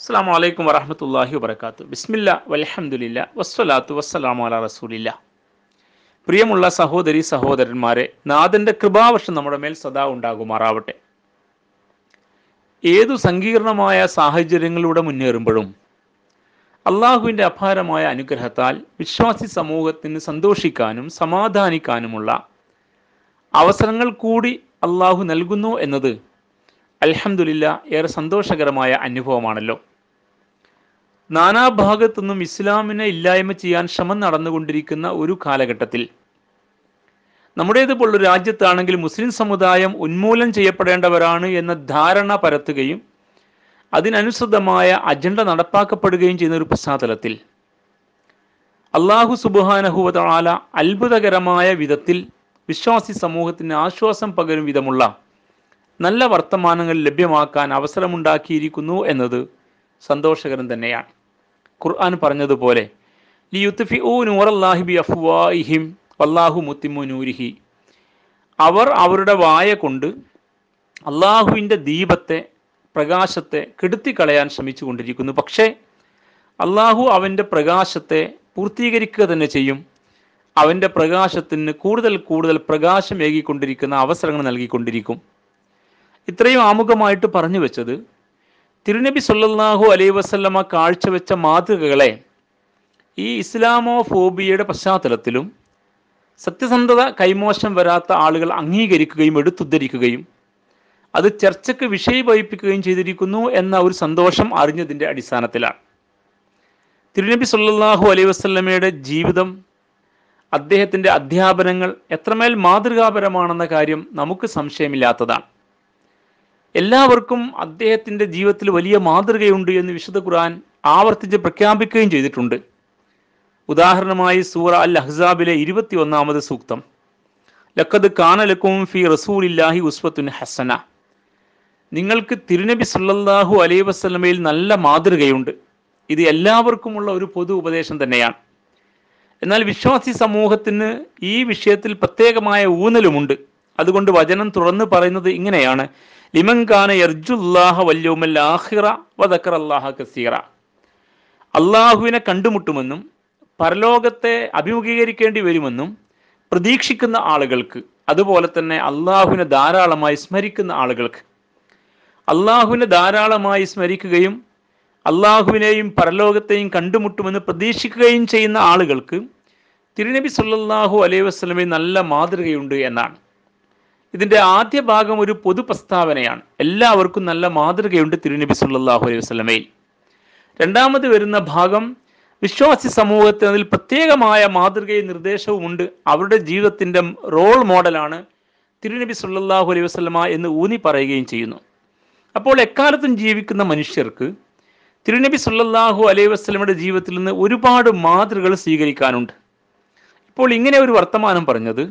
അസ്സാം വലൈക്കും വറഹമത്തല്ലാഹി വാത്തു ബിസ്മില്ല വലഹമുല്ല വസ്വലാത്തു വസ്സലാമു റസൂലില്ല പ്രിയമുള്ള സഹോദരി സഹോദരന്മാരെ നാഥൻ്റെ കൃപാവശം നമ്മുടെ മേൽ സദാ ഉണ്ടാകുമാറാവട്ടെ ഏതു സങ്കീർണമായ സാഹചര്യങ്ങളിലൂടെ മുന്നേറുമ്പോഴും അള്ളാഹുവിൻ്റെ അപാരമായ അനുഗ്രഹത്താൽ വിശ്വാസി സമൂഹത്തിന് സന്തോഷിക്കാനും സമാധാനിക്കാനുമുള്ള അവസരങ്ങൾ കൂടി അള്ളാഹു നൽകുന്നു എന്നത് അലഹമുല്ല ഏറെ സന്തോഷകരമായ അനുഭവമാണല്ലോ നാനാഭാഗത്തുനിന്നും ഇസ്ലാമിനെ ഇല്ലായ്മ ചെയ്യാൻ ശ്രമം നടന്നുകൊണ്ടിരിക്കുന്ന ഒരു കാലഘട്ടത്തിൽ നമ്മുടേതുപോലുള്ള രാജ്യത്താണെങ്കിൽ മുസ്ലിം സമുദായം ഉന്മൂലനം ചെയ്യപ്പെടേണ്ടവരാണ് എന്ന ധാരണ പരത്തുകയും അതിനനുസൃതമായ അജണ്ട നടപ്പാക്കപ്പെടുകയും ചെയ്യുന്ന ഒരു പശ്ചാത്തലത്തിൽ അള്ളാഹു സുബാനഹുവത ആല അത്ഭുതകരമായ വിധത്തിൽ വിശ്വാസി സമൂഹത്തിന് ആശ്വാസം പകരും വിധമുള്ള നല്ല വർത്തമാനങ്ങൾ ലഭ്യമാക്കാൻ അവസരമുണ്ടാക്കിയിരിക്കുന്നു എന്നത് സന്തോഷകരം തന്നെയാണ് ഖുർആൻ പറഞ്ഞതുപോലെ വല്ലാഹു മുത്തിമു നൂരിഹി അവർ അവരുടെ വായ കൊണ്ട് അള്ളാഹുവിൻ്റെ ദീപത്തെ പ്രകാശത്തെ കെടുത്തിക്കളയാൻ ശ്രമിച്ചു കൊണ്ടിരിക്കുന്നു പക്ഷേ അള്ളാഹു അവൻ്റെ പ്രകാശത്തെ പൂർത്തീകരിക്കുക തന്നെ ചെയ്യും അവൻ്റെ പ്രകാശത്തിന് കൂടുതൽ കൂടുതൽ പ്രകാശമേകിക്കൊണ്ടിരിക്കുന്ന അവസരങ്ങൾ നൽകിക്കൊണ്ടിരിക്കും ഇത്രയും ആമുഖമായിട്ട് പറഞ്ഞു വെച്ചത് തിരുനബി സല്ലാഹു അലൈ വസല്ലമ കാഴ്ചവെച്ച മാതൃകകളെ ഈ ഇസ്ലാമോ ഫോബിയയുടെ പശ്ചാത്തലത്തിലും സത്യസന്ധത കൈമോശം വരാത്ത ആളുകൾ അംഗീകരിക്കുകയും എടുത്തുദ്ധരിക്കുകയും അത് ചർച്ചയ്ക്ക് വിഷയവഹിപ്പിക്കുകയും ചെയ്തിരിക്കുന്നു എന്ന ഒരു സന്തോഷം അറിഞ്ഞതിൻ്റെ അടിസ്ഥാനത്തിലാണ് തിരുനബി സല്ലാഹു അലൈ വസ്ലമയുടെ ജീവിതം അദ്ദേഹത്തിൻ്റെ അധ്യാപനങ്ങൾ എത്രമേൽ മാതൃകാപരമാണെന്ന കാര്യം നമുക്ക് സംശയമില്ലാത്തതാണ് എല്ലാവർക്കും അദ്ദേഹത്തിൻ്റെ ജീവിതത്തിൽ വലിയ മാതൃകയുണ്ട് എന്ന് വിശുദ്ധ ഖുർആൻ ആവർത്തിച്ച് പ്രഖ്യാപിക്കുകയും ചെയ്തിട്ടുണ്ട് ഉദാഹരണമായി സൂറ അൽ അഹ്സാബിലെ ഇരുപത്തി ഒന്നാമത് സൂക്തം ലക്കത് കാനലക്കും ഫി റസൂലില്ലാഹി ഉസ്വത്തുൻ ഹസന നിങ്ങൾക്ക് തിരുനബി സല്ലല്ലാഹു അലൈ വസ്ലമയിൽ നല്ല മാതൃകയുണ്ട് ഇത് എല്ലാവർക്കുമുള്ള ഒരു പൊതു ഉപദേശം തന്നെയാണ് എന്നാൽ വിശ്വാസി സമൂഹത്തിന് ഈ വിഷയത്തിൽ പ്രത്യേകമായ ഊന്നലുമുണ്ട് അതുകൊണ്ട് വചനം തുറന്നു പറയുന്നത് ഇങ്ങനെയാണ് ലിമങ്കാന യർജുല്ലാഹ വല്യോമൽ ആഹിറ വദക്കർ അള്ളാഹ കസീറ അള്ളാഹുവിനെ കണ്ടുമുട്ടുമെന്നും പരലോകത്തെ അഭിമുഖീകരിക്കേണ്ടി വരുമെന്നും പ്രതീക്ഷിക്കുന്ന ആളുകൾക്ക് അതുപോലെ തന്നെ അള്ളാഹുവിനെ ധാരാളമായി സ്മരിക്കുന്ന ആളുകൾക്ക് അള്ളാഹുവിനെ ധാരാളമായി സ്മരിക്കുകയും അള്ളാഹുവിനെയും പരലോകത്തെയും കണ്ടുമുട്ടുമെന്ന് പ്രതീക്ഷിക്കുകയും ചെയ്യുന്ന ആളുകൾക്ക് തിരുനബി സല്ലാഹു അലൈഹി വസ്ലമി നല്ല മാതൃകയുണ്ട് എന്നാണ് ഇതിന്റെ ആദ്യ ഭാഗം ഒരു പൊതു പ്രസ്താവനയാണ് എല്ലാവർക്കും നല്ല മാതൃകയുണ്ട് തിരുനബി സല്ലല്ലാഹു അലൈഹി വസ്ലമയിൽ രണ്ടാമത് വരുന്ന ഭാഗം വിശ്വാസി സമൂഹത്തിൽ അതിൽ പ്രത്യേകമായ മാതൃകയും ഉണ്ട് അവരുടെ ജീവിതത്തിന്റെ റോൾ മോഡലാണ് തിരുനബി സല്ലല്ലാഹു അലൈഹി വസ്ലമ എന്ന് ഊന്നി പറയുകയും ചെയ്യുന്നു അപ്പോൾ എക്കാലത്തും ജീവിക്കുന്ന മനുഷ്യർക്ക് തിരുനബി സല്ലല്ലാഹു അലൈഹി വസ്ലമയുടെ ജീവിതത്തിൽ നിന്ന് ഒരുപാട് മാതൃകകൾ സ്വീകരിക്കാനുണ്ട് ഇപ്പോൾ ഇങ്ങനെ ഒരു വർത്തമാനം പറഞ്ഞത്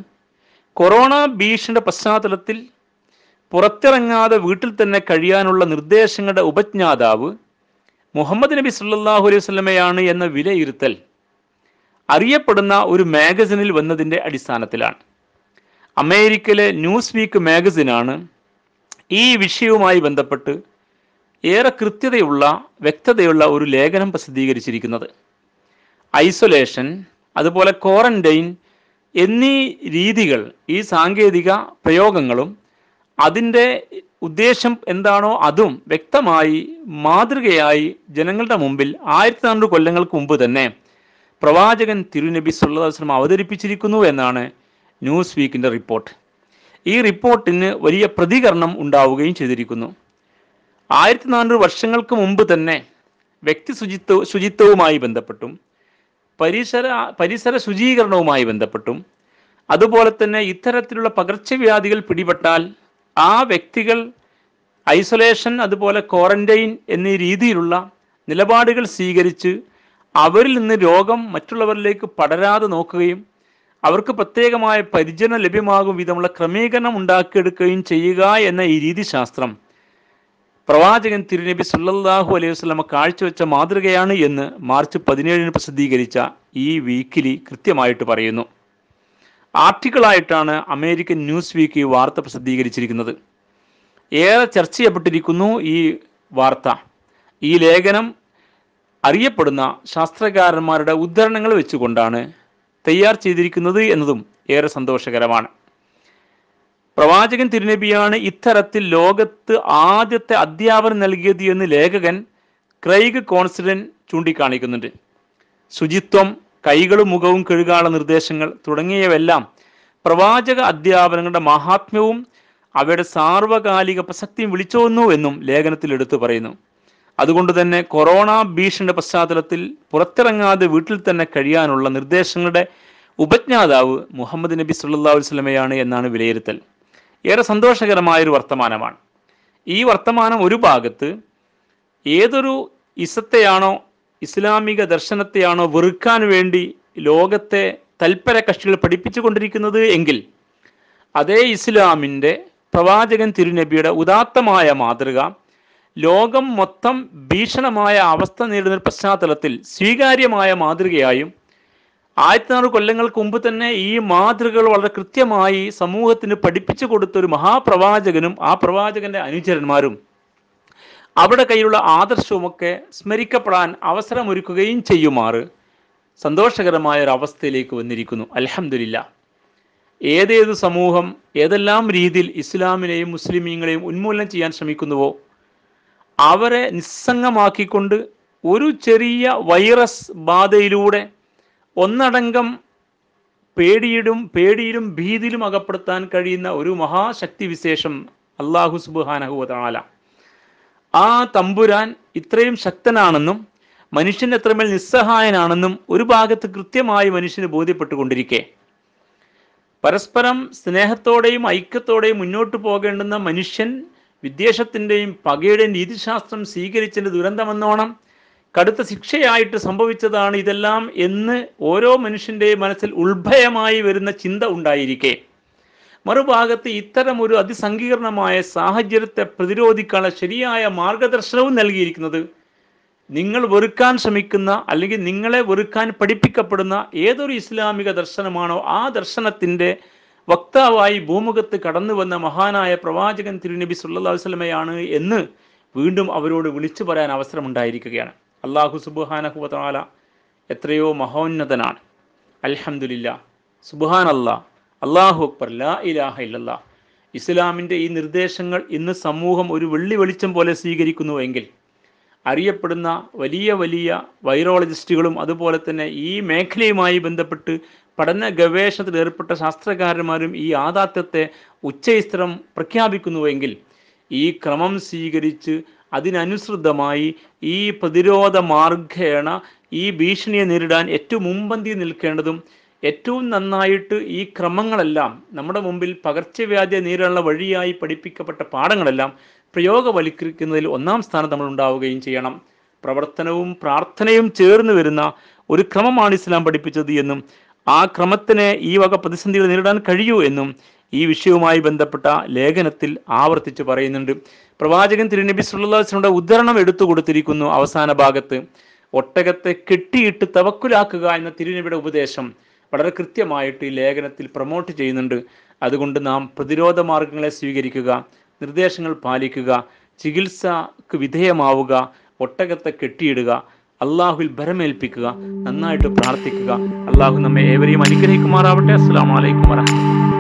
കൊറോണ ഭീഷണിയുടെ പശ്ചാത്തലത്തിൽ പുറത്തിറങ്ങാതെ വീട്ടിൽ തന്നെ കഴിയാനുള്ള നിർദ്ദേശങ്ങളുടെ ഉപജ്ഞാതാവ് മുഹമ്മദ് നബി സല്ലാഹു അലൈഹി സ്വലമയാണ് എന്ന വിലയിരുത്തൽ അറിയപ്പെടുന്ന ഒരു മാഗസിനിൽ വന്നതിൻ്റെ അടിസ്ഥാനത്തിലാണ് അമേരിക്കയിലെ ന്യൂസ് വീക്ക് മാഗസിനാണ് ഈ വിഷയവുമായി ബന്ധപ്പെട്ട് ഏറെ കൃത്യതയുള്ള വ്യക്തതയുള്ള ഒരു ലേഖനം പ്രസിദ്ധീകരിച്ചിരിക്കുന്നത് ഐസൊലേഷൻ അതുപോലെ ക്വാറന്റൈൻ എന്നീ രീതികൾ ഈ സാങ്കേതിക പ്രയോഗങ്ങളും അതിൻ്റെ ഉദ്ദേശം എന്താണോ അതും വ്യക്തമായി മാതൃകയായി ജനങ്ങളുടെ മുമ്പിൽ ആയിരത്തി നാനൂറ് കൊല്ലങ്ങൾക്ക് മുമ്പ് തന്നെ പ്രവാചകൻ തിരുനബി സുല്ലാസ്ലം അവതരിപ്പിച്ചിരിക്കുന്നു എന്നാണ് ന്യൂസ് വീക്കിൻ്റെ റിപ്പോർട്ട് ഈ റിപ്പോർട്ടിന് വലിയ പ്രതികരണം ഉണ്ടാവുകയും ചെയ്തിരിക്കുന്നു ആയിരത്തി നാനൂറ് വർഷങ്ങൾക്ക് മുമ്പ് തന്നെ വ്യക്തി ശുചിത്വ ശുചിത്വവുമായി ബന്ധപ്പെട്ടും പരിസര പരിസര ശുചീകരണവുമായി ബന്ധപ്പെട്ടും അതുപോലെ തന്നെ ഇത്തരത്തിലുള്ള പകർച്ചവ്യാധികൾ പിടിപെട്ടാൽ ആ വ്യക്തികൾ ഐസൊലേഷൻ അതുപോലെ ക്വാറന്റൈൻ എന്നീ രീതിയിലുള്ള നിലപാടുകൾ സ്വീകരിച്ച് അവരിൽ നിന്ന് രോഗം മറ്റുള്ളവരിലേക്ക് പടരാതെ നോക്കുകയും അവർക്ക് പ്രത്യേകമായ പരിചരണം ലഭ്യമാകും വിധമുള്ള ക്രമീകരണം ഉണ്ടാക്കിയെടുക്കുകയും ചെയ്യുക എന്ന ഈ രീതിശാസ്ത്രം പ്രവാചകൻ തിരുനബി സുല്ലാഹു അലൈഹി വസ്ലമ കാഴ്ചവെച്ച മാതൃകയാണ് എന്ന് മാർച്ച് പതിനേഴിന് പ്രസിദ്ധീകരിച്ച ഈ വീക്കിലി കൃത്യമായിട്ട് പറയുന്നു ആർട്ടിക്കിളായിട്ടാണ് അമേരിക്കൻ ന്യൂസ് വീക്ക് ഈ വാർത്ത പ്രസിദ്ധീകരിച്ചിരിക്കുന്നത് ഏറെ ചർച്ച ചെയ്യപ്പെട്ടിരിക്കുന്നു ഈ വാർത്ത ഈ ലേഖനം അറിയപ്പെടുന്ന ശാസ്ത്രകാരന്മാരുടെ ഉദ്ധരണങ്ങൾ വെച്ചുകൊണ്ടാണ് തയ്യാർ ചെയ്തിരിക്കുന്നത് എന്നതും ഏറെ സന്തോഷകരമാണ് പ്രവാചകൻ തിരുനബിയാണ് ഇത്തരത്തിൽ ലോകത്ത് ആദ്യത്തെ അധ്യാപനം നൽകിയത് എന്ന് ലേഖകൻ ക്രൈഗ് കോൺസ്റ്റൻ ചൂണ്ടിക്കാണിക്കുന്നുണ്ട് ശുചിത്വം കൈകളും മുഖവും കഴുകാനുള്ള നിർദ്ദേശങ്ങൾ തുടങ്ങിയവയെല്ലാം പ്രവാചക അധ്യാപനങ്ങളുടെ മഹാത്മ്യവും അവയുടെ സാർവകാലിക പ്രസക്തിയും വിളിച്ചോന്നു എന്നും ലേഖനത്തിൽ എടുത്തു പറയുന്നു അതുകൊണ്ട് തന്നെ കൊറോണ ഭീഷണിയുടെ പശ്ചാത്തലത്തിൽ പുറത്തിറങ്ങാതെ വീട്ടിൽ തന്നെ കഴിയാനുള്ള നിർദ്ദേശങ്ങളുടെ ഉപജ്ഞാതാവ് മുഹമ്മദ് നബി സല്ലാ വസ്ലമയാണ് എന്നാണ് വിലയിരുത്തൽ ഏറെ സന്തോഷകരമായൊരു വർത്തമാനമാണ് ഈ വർത്തമാനം ഒരു ഭാഗത്ത് ഏതൊരു ഇസത്തെയാണോ ഇസ്ലാമിക ദർശനത്തെയാണോ വെറുക്കാൻ വേണ്ടി ലോകത്തെ തൽപര കക്ഷികൾ പഠിപ്പിച്ചു കൊണ്ടിരിക്കുന്നത് എങ്കിൽ അതേ ഇസ്ലാമിൻ്റെ പ്രവാചകൻ തിരുനബിയുടെ ഉദാത്തമായ മാതൃക ലോകം മൊത്തം ഭീഷണമായ അവസ്ഥ നേരിടുന്ന പശ്ചാത്തലത്തിൽ സ്വീകാര്യമായ മാതൃകയായും ആയിരത്തിനാറ് കൊല്ലങ്ങൾക്ക് മുമ്പ് തന്നെ ഈ മാതൃകകൾ വളരെ കൃത്യമായി സമൂഹത്തിന് പഠിപ്പിച്ചു കൊടുത്ത ഒരു മഹാപ്രവാചകനും ആ പ്രവാചകന്റെ അനുചരന്മാരും അവിടെ കയ്യിലുള്ള ആദർശവുമൊക്കെ സ്മരിക്കപ്പെടാൻ അവസരമൊരുക്കുകയും ചെയ്യുമാറ് സന്തോഷകരമായ ഒരു അവസ്ഥയിലേക്ക് വന്നിരിക്കുന്നു അലഹമില്ല ഏതേത് സമൂഹം ഏതെല്ലാം രീതിയിൽ ഇസ്ലാമിനെയും മുസ്ലിമീങ്ങളെയും ഉന്മൂലനം ചെയ്യാൻ ശ്രമിക്കുന്നുവോ അവരെ നിസ്സംഗമാക്കിക്കൊണ്ട് ഒരു ചെറിയ വൈറസ് ബാധയിലൂടെ ഒന്നടങ്കം പേടിയിടും പേടിയിലും ഭീതിയിലും അകപ്പെടുത്താൻ കഴിയുന്ന ഒരു മഹാശക്തി വിശേഷം അള്ളാഹു സുബുഹാനഹുല ആ തമ്പുരാൻ ഇത്രയും ശക്തനാണെന്നും മനുഷ്യൻ എത്രമേൽ നിസ്സഹായനാണെന്നും ഒരു ഭാഗത്ത് കൃത്യമായി മനുഷ്യന് ബോധ്യപ്പെട്ടുകൊണ്ടിരിക്കെ പരസ്പരം സ്നേഹത്തോടെയും ഐക്യത്തോടെയും മുന്നോട്ട് പോകേണ്ടുന്ന മനുഷ്യൻ വിദ്വേഷത്തിൻ്റെയും പകയുടെയും രീതിശാസ്ത്രം സ്വീകരിച്ചതിൻ്റെ ദുരന്തമെന്നോണം കടുത്ത ശിക്ഷയായിട്ട് സംഭവിച്ചതാണ് ഇതെല്ലാം എന്ന് ഓരോ മനുഷ്യൻ്റെയും മനസ്സിൽ ഉൾഭയമായി വരുന്ന ചിന്ത ഉണ്ടായിരിക്കെ മറുഭാഗത്ത് ഇത്തരം ഒരു അതിസങ്കീർണമായ സാഹചര്യത്തെ പ്രതിരോധിക്കാനുള്ള ശരിയായ മാർഗദർശനവും നൽകിയിരിക്കുന്നത് നിങ്ങൾ വെറുക്കാൻ ശ്രമിക്കുന്ന അല്ലെങ്കിൽ നിങ്ങളെ വെറുക്കാൻ പഠിപ്പിക്കപ്പെടുന്ന ഏതൊരു ഇസ്ലാമിക ദർശനമാണോ ആ ദർശനത്തിൻ്റെ വക്താവായി ഭൂമുഖത്ത് കടന്നു വന്ന മഹാനായ പ്രവാചകൻ തിരുനബി സുല്ലാ വസ്ലമയാണ് എന്ന് വീണ്ടും അവരോട് വിളിച്ചു പറയാൻ അവസരമുണ്ടായിരിക്കുകയാണ് അള്ളാഹു സുബുഹാനഹുബാല എത്രയോ മഹോന്നതനാണ് അൽഹമുല്ല സുബുഹാൻ അല്ലാ അള്ളാഹു അക്ബർ ലാ ഇലാഹ ഇല്ലല്ലാ ഇസ്ലാമിൻ്റെ ഈ നിർദ്ദേശങ്ങൾ ഇന്ന് സമൂഹം ഒരു വെള്ളി വെളിച്ചം പോലെ സ്വീകരിക്കുന്നുവെങ്കിൽ അറിയപ്പെടുന്ന വലിയ വലിയ വൈറോളജിസ്റ്റുകളും അതുപോലെ തന്നെ ഈ മേഖലയുമായി ബന്ധപ്പെട്ട് പഠന ഗവേഷണത്തിൽ ഏർപ്പെട്ട ശാസ്ത്രകാരന്മാരും ഈ ആദാത്യത്തെ ഉച്ചൈസ്ത്രം പ്രഖ്യാപിക്കുന്നുവെങ്കിൽ ഈ ക്രമം സ്വീകരിച്ച് അതിനനുസൃതമായി ഈ പ്രതിരോധ മാർഗേണ ഈ ഭീഷണിയെ നേരിടാൻ ഏറ്റവും മുമ്പന്തി നിൽക്കേണ്ടതും ഏറ്റവും നന്നായിട്ട് ഈ ക്രമങ്ങളെല്ലാം നമ്മുടെ മുമ്പിൽ പകർച്ചവ്യാധിയെ നേരിടാനുള്ള വഴിയായി പഠിപ്പിക്കപ്പെട്ട പാഠങ്ങളെല്ലാം പ്രയോഗവൽക്കരിക്കുന്നതിൽ ഒന്നാം സ്ഥാനം നമ്മൾ ഉണ്ടാവുകയും ചെയ്യണം പ്രവർത്തനവും പ്രാർത്ഥനയും ചേർന്ന് വരുന്ന ഒരു ക്രമമാണ് ഇസ്ലാം പഠിപ്പിച്ചത് എന്നും ആ ക്രമത്തിന് ഈ വക പ്രതിസന്ധികൾ നേരിടാൻ കഴിയൂ എന്നും ഈ വിഷയവുമായി ബന്ധപ്പെട്ട ലേഖനത്തിൽ ആവർത്തിച്ച് പറയുന്നുണ്ട് പ്രവാചകൻ തിരുനബി സുല്ലാസ്ലിയുടെ ഉദ്ധരണം എടുത്തു കൊടുത്തിരിക്കുന്നു അവസാന ഭാഗത്ത് ഒട്ടകത്തെ കെട്ടിയിട്ട് തവക്കുലാക്കുക എന്ന തിരുനബിയുടെ ഉപദേശം വളരെ കൃത്യമായിട്ട് ഈ ലേഖനത്തിൽ പ്രൊമോട്ട് ചെയ്യുന്നുണ്ട് അതുകൊണ്ട് നാം പ്രതിരോധ മാർഗങ്ങളെ സ്വീകരിക്കുക നിർദ്ദേശങ്ങൾ പാലിക്കുക ചികിത്സക്ക് വിധേയമാവുക ഒട്ടകത്തെ കെട്ടിയിടുക അള്ളാഹുവിൽ ഭരമേൽപ്പിക്കുക നന്നായിട്ട് പ്രാർത്ഥിക്കുക അള്ളാഹു നമ്മെ ഏവരെയും അനുഗ്രഹിക്കുമാറാവട്ടെ അസ്സാം വലൈക്കും വരഹമുല്ല